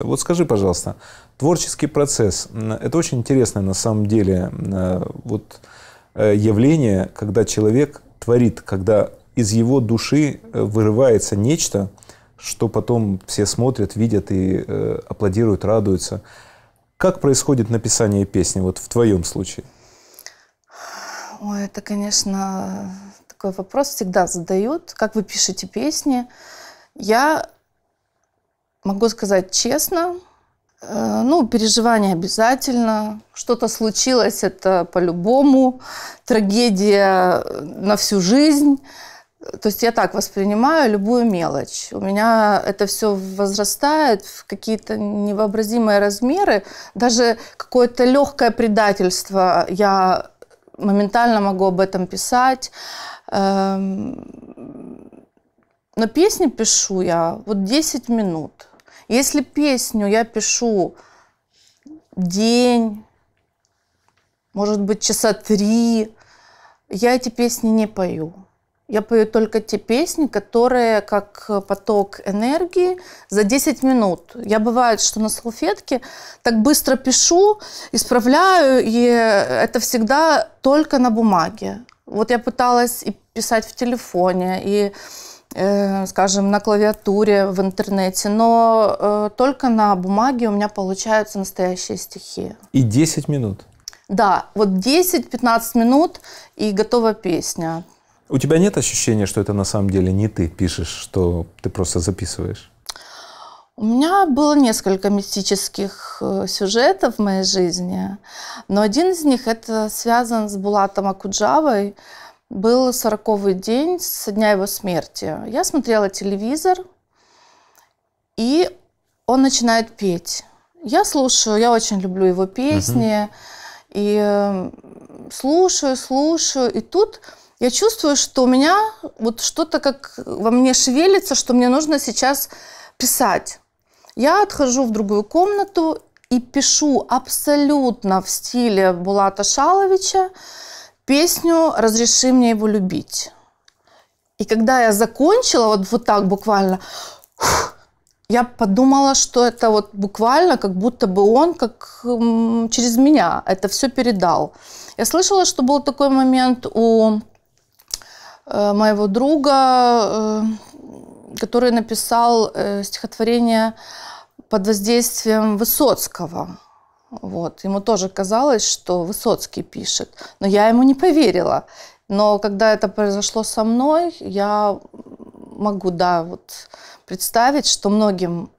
Вот скажи, пожалуйста, творческий процесс – это очень интересное на самом деле э, вот, э, явление, когда человек творит, когда из его души э, вырывается нечто, что потом все смотрят, видят и аплодируют, радуются. Как происходит написание песни вот в твоем случае? Ой, это, конечно, такой вопрос всегда задают. Как вы пишете песни? Я Могу сказать честно, э, ну, переживания обязательно. Что-то случилось, это по-любому. Трагедия э, на всю жизнь. То есть я так воспринимаю любую мелочь. У меня это все возрастает в какие-то невообразимые размеры. Даже какое-то легкое предательство я моментально могу об этом писать. Эм, но песни пишу я вот 10 минут. Если песню я пишу день, может быть, часа три, я эти песни не пою. Я пою только те песни, которые как поток энергии за 10 минут. Я бывает, что на салфетке так быстро пишу, исправляю, и это всегда только на бумаге. Вот я пыталась и писать в телефоне, и Э, скажем, на клавиатуре, в интернете, но э, только на бумаге у меня получаются настоящие стихи. И 10 минут? Да, вот 10-15 минут и готова песня. У тебя нет ощущения, что это на самом деле не ты пишешь, что ты просто записываешь? У меня было несколько мистических э, сюжетов в моей жизни, но один из них это связан с Булатом Акуджавой, был сороковый день со дня его смерти. Я смотрела телевизор, и он начинает петь. Я слушаю, я очень люблю его песни. Угу. И эм, слушаю, слушаю. И тут я чувствую, что у меня вот что-то как во мне шевелится, что мне нужно сейчас писать. Я отхожу в другую комнату и пишу абсолютно в стиле Булата Шаловича песню «Разреши мне его любить». И когда я закончила, вот, вот так буквально, я подумала, что это вот буквально, как будто бы он как через меня это все передал. Я слышала, что был такой момент у э, моего друга, э, который написал э, стихотворение под воздействием Высоцкого. Вот. Ему тоже казалось, что Высоцкий пишет. Но я ему не поверила. Но когда это произошло со мной, я могу, да, вот представить, что многим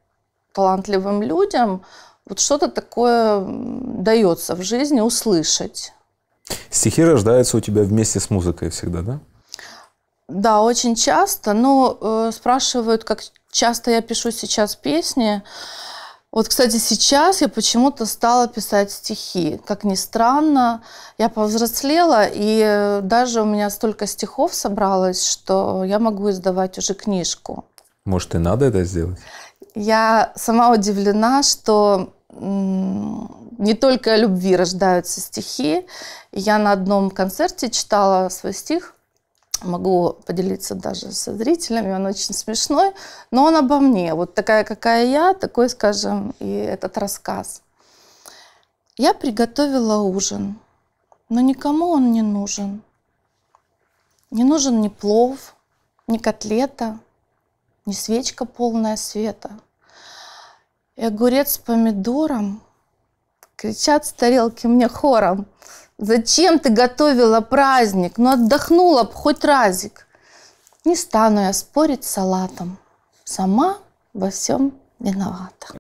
талантливым людям вот что-то такое дается в жизни услышать. Стихи рождаются у тебя вместе с музыкой всегда, да? Да, очень часто. Но э, спрашивают, как часто я пишу сейчас песни. Э, вот, кстати, сейчас я почему-то стала писать стихи. Как ни странно, я повзрослела, и э, даже у меня столько стихов собралось, что я могу издавать уже книжку. Может, и надо это сделать? Я сама удивлена, что не только о любви рождаются стихи. Я на одном концерте читала свой стих, могу поделиться даже со зрителями, он очень смешной, но он обо мне, вот такая, какая я, такой, скажем, и этот рассказ. Я приготовила ужин, но никому он не нужен. Не нужен ни плов, ни котлета, ни свечка полная света. И огурец с помидором Кричат с тарелки мне хором. Зачем ты готовила праздник? Ну отдохнула б хоть разик. Не стану я спорить с салатом. Сама во всем виновата.